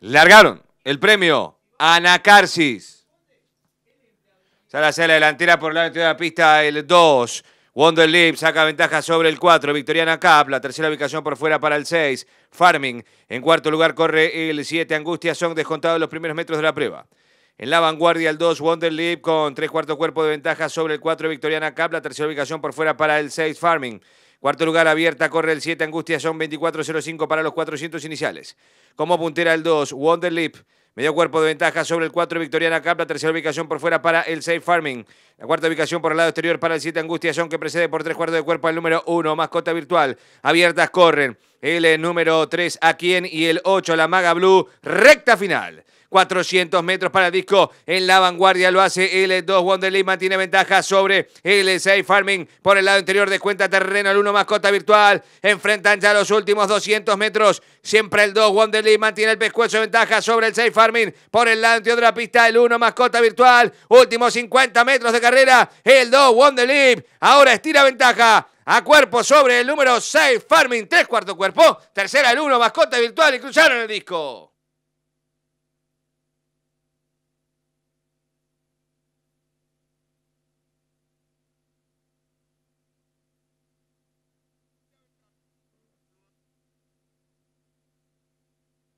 Largaron el premio Anacarsis. Sale hacia la delantera por la de la pista el 2. Wonderlip saca ventaja sobre el 4. Victoriana Cap, la tercera ubicación por fuera para el 6. Farming en cuarto lugar corre el 7. Angustia son descontados los primeros metros de la prueba. En la vanguardia, el 2, Wonderlip con tres cuartos cuerpo de ventaja sobre el 4, Victoriana Cap. La tercera ubicación por fuera para el 6, Farming. Cuarto lugar abierta, corre el 7, Angustia, son 24.05 para los 400 iniciales. Como puntera el 2, Wonderlip Medio cuerpo de ventaja sobre el 4, Victoriana Cap. La tercera ubicación por fuera para el 6, Farming. La cuarta ubicación por el lado exterior para el 7, Angustia, son que precede por tres cuartos de cuerpo al número 1, Mascota Virtual. Abiertas corren el número 3 a quien y el 8 la maga blue, recta final. 400 metros para el disco. En la vanguardia lo hace el 2. Wonderly mantiene ventaja sobre el 6 Farming. Por el lado interior de cuenta terreno el 1 Mascota Virtual. Enfrentan ya los últimos 200 metros. Siempre el 2 Wonderly mantiene el pescuezo de ventaja sobre el 6 Farming. Por el lado interior de la pista el 1 Mascota Virtual. Últimos 50 metros de carrera. El 2 Wonderly. Ahora estira ventaja a cuerpo sobre el número 6, Farming 3 cuarto cuerpo. Tercera el 1, mascota virtual y cruzaron el disco.